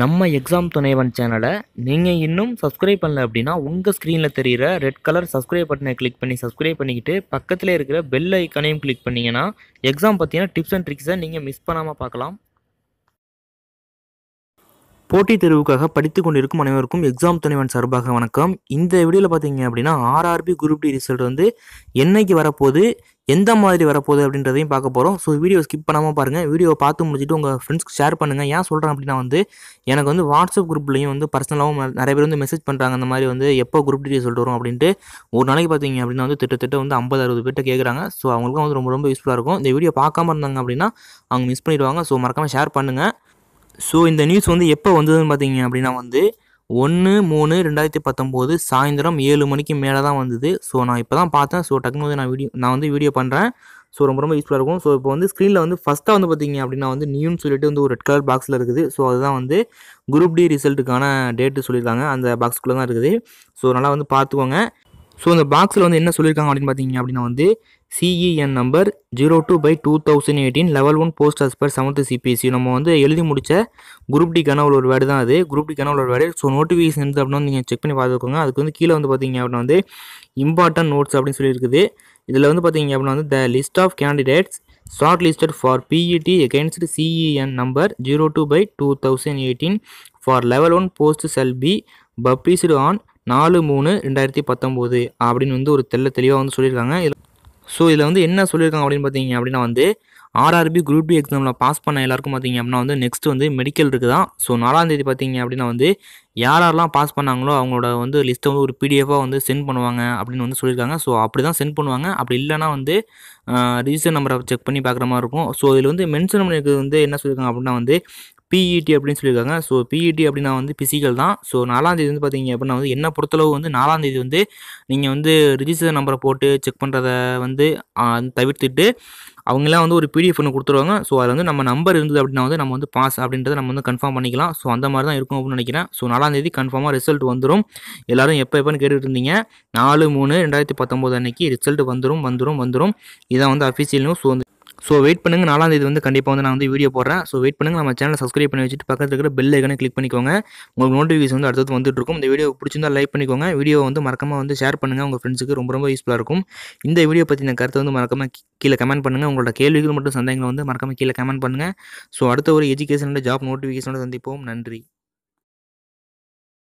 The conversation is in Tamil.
நம்ம எக்ஸாம் துணைவன் சேனலை நீங்கள் இன்னும் சப்ஸ்கிரைப் பண்ணல அப்படின்னா உங்கள் ஸ்க்ரீனில் தெரிகிற ரெட் கலர் சப்ஸ்கிரைப் பட்டனை கிளிக் பண்ணி சப்ஸ்கிரைப் பண்ணிக்கிட்டு பக்கத்தில் இருக்கிற பெல் ஐக்கானையும் கிளிக் பண்ணிங்கன்னா எக்ஸாம் பார்த்தீங்கன்னா டிப்ஸ் அண்ட் ட்ரிக்ஸை நீங்கள் மிஸ் பண்ணாமல் பார்க்கலாம் போட்டித் தேர்வுக்காக படித்து கொண்டிருக்கும் அனைவருக்கும் எக்ஸாம் துணைவன் சார்பாக வணக்கம் இந்த வீடியோவில் பார்த்தீங்க அப்படின்னா ஆர்ஆர்பி குரூப் டி ரிசல்ட் வந்து என்னைக்கு வரப்போகுது எந்த மாதிரி வரப்போகுது அப்படின்றதையும் பார்க்க போகிறோம் ஸோ வீடியோ ஸ்கிப் பண்ணாமல் பாருங்கள் வீடியோ பார்த்து முடிச்சுட்டு உங்கள் ஃப்ரெண்ட்ஸ்க்கு ஷேர் பண்ணுங்கள் ஏன் சொல்கிறேன் அப்படின்னா வந்து எனக்கு வந்து வாட்ஸ்அப் குரூப்லேயும் வந்து பர்சனலாகவும் நிறைய பேர் வந்து மெசேஜ் பண்ணுறாங்க அந்த மாதிரி வந்து எப்போ குரூப் டீ ரிசல்ட் வரும் அப்படின்ட்டு ஒரு நாளைக்கு பார்த்தீங்க அப்படின்னா வந்து திட்டத்தட்ட வந்து ஐம்பது அறுபது பேர்ட்ட கேட்குறாங்க ஸோ அவங்களுக்கும் வந்து ரொம்ப ரொம்ப யூஸ்ஃபுல்லாக இருக்கும் இந்த வீடியோ பார்க்காம இருந்தாங்க அப்படின்னா அவங்க மிஸ் பண்ணிடுவாங்க ஸோ மறக்காமல் ஷேர் பண்ணுங்கள் ஸோ இந்த நியூஸ் வந்து எப்போ வந்ததுன்னு பார்த்தீங்க அப்படின்னா வந்து ஒன்று மூணு ரெண்டாயிரத்தி பத்தொம்போது சாயந்தரம் ஏழு மணிக்கு மேலே தான் வந்தது ஸோ நான் இப்போ தான் பார்த்தேன் ஸோ டக்குனு வந்து நான் வீடியோ நான் வந்து வீடியோ பண்ணுறேன் ஸோ ரொம்ப ரொம்ப யூஸ்ஃபுல்லாக இருக்கும் ஸோ இப்போ வந்து ஸ்க்ரீனில் வந்து ஃபஸ்ட்டாக வந்து பார்த்தீங்க அப்படின்னா வந்து நியூன்னு சொல்லிட்டு வந்து ஒரு ரெட் கலர் பாக்ஸில் இருக்குது ஸோ அதுதான் வந்து குரூப் டி ரிசல்ட்டுக்கான டேட்டு சொல்லியிருக்காங்க அந்த பாக்ஸ்குள்ளே தான் இருக்குது ஸோ நல்லா வந்து பார்த்துக்கோங்க ஸோ அந்த பாக்ஸில் வந்து என்ன சொல்லியிருக்காங்க அப்படின்னு பார்த்தீங்க அப்படின்னா வந்து CEN number zero two by two thousand eighteen level one post as per seventh CBSE நம்ம வந்து எழுதி முடித்த குரூப் டி கனவுல ஒரு வேர்டு தான் அது குரூப் டி கனவுல ஒரு வேர்டு ஸோ நோட்டிஃபிகேஷன் இருந்து அப்படின்னா நீங்கள் செக் பண்ணி பார்த்துக்கோங்க அதுக்கு வந்து கீழே வந்து பார்த்தீங்க அப்படின்னா வந்து இம்பார்ட்டன்ட் நோட்ஸ் அப்படின்னு சொல்லியிருக்குது இதில் வந்து பார்த்தீங்க அப்படின்னா வந்து the list of candidates short listed for PET against CEN number zero two by two thousand eighteen for level one post shall be published on நாலு மூணு ரெண்டாயிரத்தி பத்தொம்போது அப்படின்னு வந்து ஒரு தெல்ல தெளிவாக வந்து சொல்லியிருக்காங்க இதில் ஸோ இதில் வந்து என்ன சொல்லியிருக்காங்க அப்படின்னு பார்த்தீங்க அப்படின்னா வந்து ஆர்ஆர்பி குரூப் பி எக்ஸாமில் பாஸ் பண்ண எல்லாருக்கும் பார்த்தீங்க அப்படின்னா வந்து நெக்ஸ்ட் வந்து மெடிக்கல் இருக்குது தான் ஸோ நாலாந்தேதி பார்த்தீங்க அப்படின்னா வந்து யார் யாரெல்லாம் பாஸ் பண்ணாங்களோ அவங்களோட வந்து லிஸ்ட்டை வந்து ஒரு பிடிஎஃபாக வந்து சென்ட் பண்ணுவாங்க அப்படின்னு வந்து சொல்லியிருக்காங்க ஸோ அப்படி தான் சென்ட் பண்ணுவாங்க அப்படி இல்லைனா வந்து ரிஜிஸ்டர் நம்பரை செக் பண்ணி பார்க்குற மாதிரி இருக்கும் ஸோ இதில் வந்து மென்ஷன் பண்ணியிருக்கிறது வந்து என்ன சொல்லியிருக்காங்க அப்படின்னா வந்து பிஇடி e அப்படின்னு சொல்லியிருக்காங்க ஸோ பிஇடி e அப்படின்னா வந்து பிசிக்கல் தான் ஸோ நாலாந்தேதி வந்து பார்த்தீங்க அப்படின்னா வந்து என்ன பொறுத்தளவு வந்து நாலாந்தேதி வந்து நீங்கள் வந்து ரிஜிஸ்டர் நம்பரை போட்டு செக் பண்ணுறத வந்து தவிர்த்துட்டு அவங்களாம் வந்து ஒரு பிடிஎஃப் ஒன்று கொடுத்துருவாங்க ஸோ அதில் வந்து நம்ம நம்பர் இருந்தது அப்படின்னா வந்து நம்ம வந்து பாஸ் அப்படின்றத நம்ம வந்து கன்ஃபார்ம் பண்ணிக்கலாம் ஸோ அந்த மாதிரி தான் இருக்கும் அப்படின்னு நினைக்கிறேன் ஸோ நாலாந்தேதி கன்ஃபார்மாக ரிசல்ட் வந்துடும் எல்லோரும் எப்போ எப்போன்னு கேட்டுட்டு இருந்தீங்க நாலு மூணு ரெண்டாயிரத்தி பத்தொம்போது அன்னைக்கு ரிசல்ட் வந்துடும் வந்துடும் வந்துடும் இதான் வந்து official news so so wait பண்ணுங்கள் நாலாம் தேதி வந்து கண்டிப்பாக வந்து நான் வந்து வீடியோ போடுறேன் ஸோ வெயிட் பண்ணுங்கள் நம்ம சேனலை சப்ஸ்கிரைப் பண்ணி வச்சுட்டு பக்கத்தில் இருக்கிற பெல் ஐக்கனை கிளிக் பண்ணிக்கோங்க உங்களுக்கு நோட்டிஃபிகேஷன் வந்து அடுத்தது வந்துட்டு இருக்கும் இந்த வீடியோ பிடிச்சிருந்தால் லைக் பண்ணிக்கோங்க வீடியோ வந்து மறக்காமல் வந்து ஷேர் பண்ணுங்கள் உங்கள் ஃப்ரெண்ட்ஸுக்கு ரொம்ப ரொம்ப யூஸ்ஃபுல்லாக இருக்கும் இந்த வீடியோ பற்றின கருத்தை வந்து மறக்காமல் கீழே கமெண்ட் பண்ணுங்கள் உங்களோட கேள்விகள் மட்டும் சந்தேகங்கள் வந்து மறக்காமல் கீழே கமெண்ட் பண்ணுங்கள் ஸோ அடுத்த ஒரு எஜுகேஷனோட ஜாப் நோட்டிஃபிகேஷனோட சந்திப்போம் நன்றி